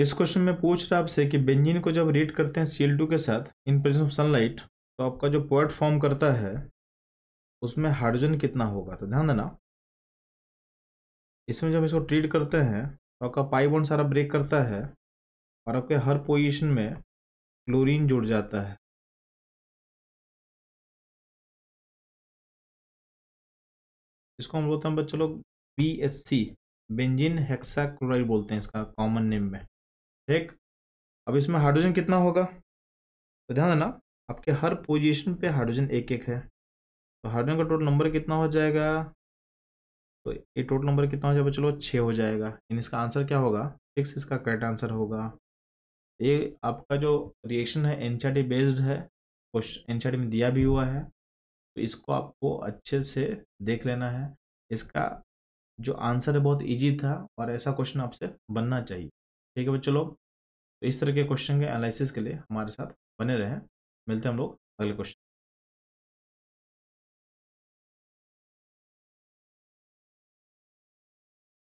इस क्वेश्चन में पूछ रहा है आपसे कि बेंजीन को जब रीड करते हैं सी के साथ इन प्रेजेंस ऑफ सनलाइट तो आपका जो पोर्ट फॉर्म करता है उसमें हाइड्रोजन कितना होगा तो ध्यान देना इसमें जब इसको ट्रीट करते हैं तो आपका पाई बॉन्ड सारा ब्रेक करता है और आपके हर पोजीशन में क्लोरीन जुड़ जाता है इसको हम बोलते हैं बच्चों लोग B S C benzene hexachloride बोलते हैं इसका कॉमन नेम में ठीक अब इसमें हाइड्रोजन कितना होगा तो ध्यान देना आपके हर पोजीशन पे हाइड्रोजन एक एक है तो हाइड्रोजन का टोटल नंबर कितना हो जाएगा तो ये टोटल नंबर कितना हो जाएगा चलो छः हो जाएगा यानी इसका आंसर क्या होगा सिक्स इसका करेक्ट आंसर होगा ये आपका जो रिएक्शन है एन बेस्ड e है क्वेश्चन एन e में दिया भी हुआ है तो इसको आपको अच्छे से देख लेना है इसका जो आंसर है बहुत इजी था और ऐसा क्वेश्चन आपसे बनना चाहिए ठीक है बच्चों लोग तो इस तरह के क्वेश्चन के एनालिसिस के लिए हमारे साथ बने रहें मिलते हैं हम लोग अगले क्वेश्चन